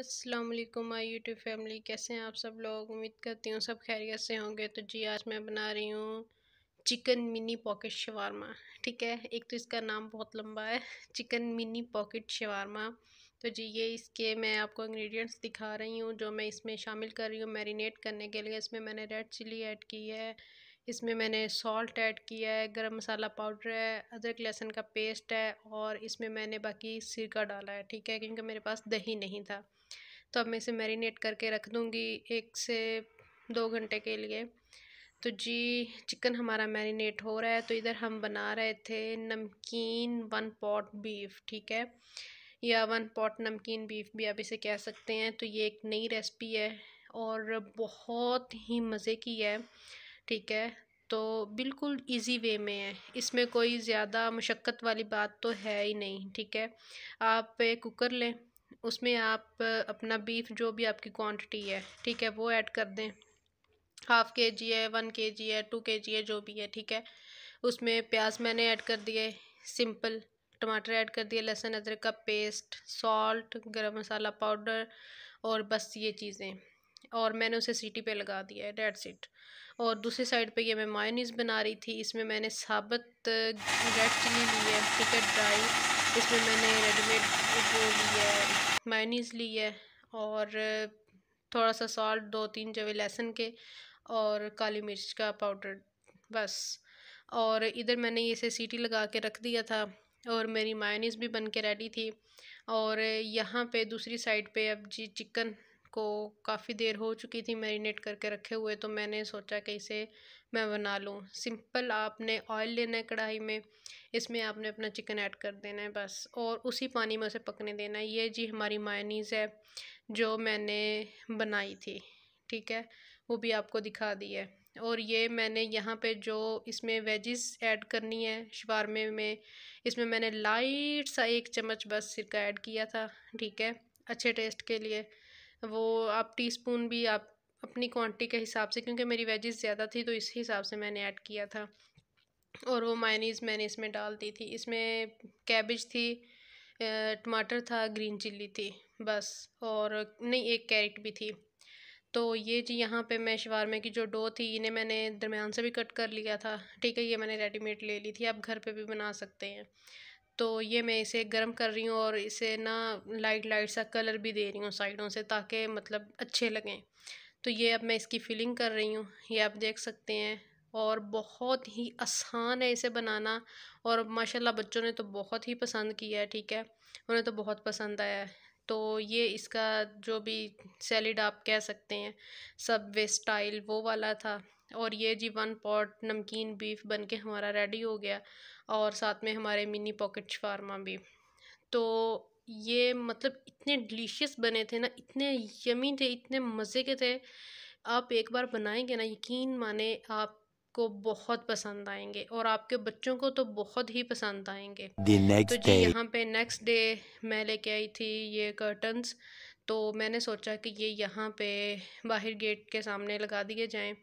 Aslam my YouTube family कैसे हैं आप सब लोग उम्मीद करती हूँ सब खैरियत से होंगे तो जी आज मैं बना रही हूँ चिकन मिनी पॉकेट शवारमा ठीक है एक तो इसका नाम बहुत लंबा है चिकन मिनी पॉकेट शवारमा तो जी ये इसके मैं आपको इंग्रेडिएंट्स दिखा रही हूँ जो मैं इसमें शामिल कर रही हूँ मैरिनेट करने के लिए इसमें मैंने रेड चिली ऐड की है इसमें मैंने सॉल्ट ऐड किया है गरम मसाला पाउडर है अदरक लहसुन का पेस्ट है और इसमें मैंने बाकी सिरका डाला है ठीक है क्योंकि मेरे पास दही नहीं था तो अब मैं इसे मैरिनेट करके रख दूँगी एक से दो घंटे के लिए तो जी चिकन हमारा मैरिनेट हो रहा है तो इधर हम बना रहे थे नमकीन वन पॉट बीफ ठीक है या वन पॉट नमकीन बीफ भी आप इसे कह सकते हैं तो ये एक नई रेसिपी है और बहुत ही मज़े की है ठीक है तो बिल्कुल इजी वे में है इसमें कोई ज़्यादा मशक्क़त वाली बात तो है ही नहीं ठीक है आप कुकर लें उसमें आप अपना बीफ जो भी आपकी क्वांटिटी है ठीक है वो ऐड कर दें हाफ़ के जी है वन के जी है टू के जी है जो भी है ठीक है उसमें प्याज मैंने ऐड कर दिए सिंपल टमाटर ऐड कर दिए लहसुन अदरक का पेस्ट सॉल्ट गरम मसाला पाउडर और बस ये चीज़ें और मैंने उसे सीटी पे लगा दिया है रेड सीट और दूसरी साइड पे ये मैं मायोनीज़ बना रही थी इसमें मैंने साबत रेड चिली ली है ठीक है ड्राई इसमें मैंने रेडीमेड वो लिया है मायनीज़ ली है और थोड़ा सा सॉल्ट दो तीन जवे लहसुन के और काली मिर्च का पाउडर बस और इधर मैंने इसे सीटी लगा के रख दिया था और मेरी मायनीज़ भी बन के रेडी थी और यहाँ पे दूसरी साइड पे अब जी चिकन को काफ़ी देर हो चुकी थी मैरिनेट करके रखे हुए तो मैंने सोचा कि इसे मैं बना लूँ सिंपल आपने ऑयल लेना है कढ़ाई में इसमें आपने अपना चिकन ऐड कर देना है बस और उसी पानी में उसे पकने देना है ये जी हमारी मायनीज़ है जो मैंने बनाई थी ठीक है वो भी आपको दिखा दी है और ये मैंने यहाँ पे जो इसमें वेजिस ऐड करनी है शवारमे में इसमें मैंने लाइट सा एक चम्मच बस सिरका ऐड किया था ठीक है अच्छे टेस्ट के लिए वो आप टीस्पून भी आप अपनी क्वांटिटी के हिसाब से क्योंकि मेरी वेजेस ज़्यादा थी तो इस हिसाब से मैंने ऐड किया था और वो मायनीज़ मैंने इसमें डाल दी थी इसमें कैबिज थी टमाटर था ग्रीन चिल्ली थी बस और नहीं एक कैरेट भी थी तो ये जी यहाँ पे मैं शवारमे की जो डो थी इन्हें मैंने दरमियान से भी कट कर लिया था ठीक है ये मैंने रेडीमेड ले ली थी आप घर पे भी बना सकते हैं तो ये मैं इसे गर्म कर रही हूँ और इसे ना लाइट लाइट सा कलर भी दे रही हूँ साइडों से ताकि मतलब अच्छे लगें तो ये अब मैं इसकी फिलिंग कर रही हूँ ये आप देख सकते हैं और बहुत ही आसान है इसे बनाना और माशाल्लाह बच्चों ने तो बहुत ही पसंद किया है ठीक है उन्हें तो बहुत पसंद आया है तो ये इसका जो भी सैलिड आप कह सकते हैं सब वे स्टाइल वो वाला था और ये जी वन पॉट नमकीन बीफ बन के हमारा रेडी हो गया और साथ में हमारे मिनी पॉकेट शवारमा भी तो ये मतलब इतने डिलीशियस बने थे ना इतने यमी थे इतने मज़े के थे आप एक बार बनाएंगे ना यकीन माने आपको बहुत पसंद आएंगे और आपके बच्चों को तो बहुत ही पसंद आएंगे तो जी यहाँ पे नेक्स्ट डे मैं लेके आई थी ये कर्टन्स तो मैंने सोचा कि ये यहाँ पे बाहर गेट के सामने लगा दिए जाएं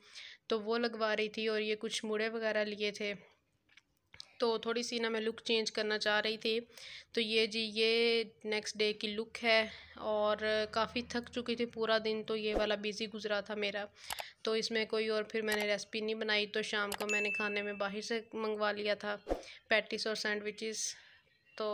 तो वो लगवा रही थी और ये कुछ मुड़े वगैरह लिए थे तो थोड़ी सी ना मैं लुक चेंज करना चाह रही थी तो ये जी ये नेक्स्ट डे की लुक है और काफ़ी थक चुकी थी पूरा दिन तो ये वाला बिज़ी गुजरा था मेरा तो इसमें कोई और फिर मैंने रेसिपी नहीं बनाई तो शाम को मैंने खाने में बाहर से मंगवा लिया था पैटिस और सैंडविचेस तो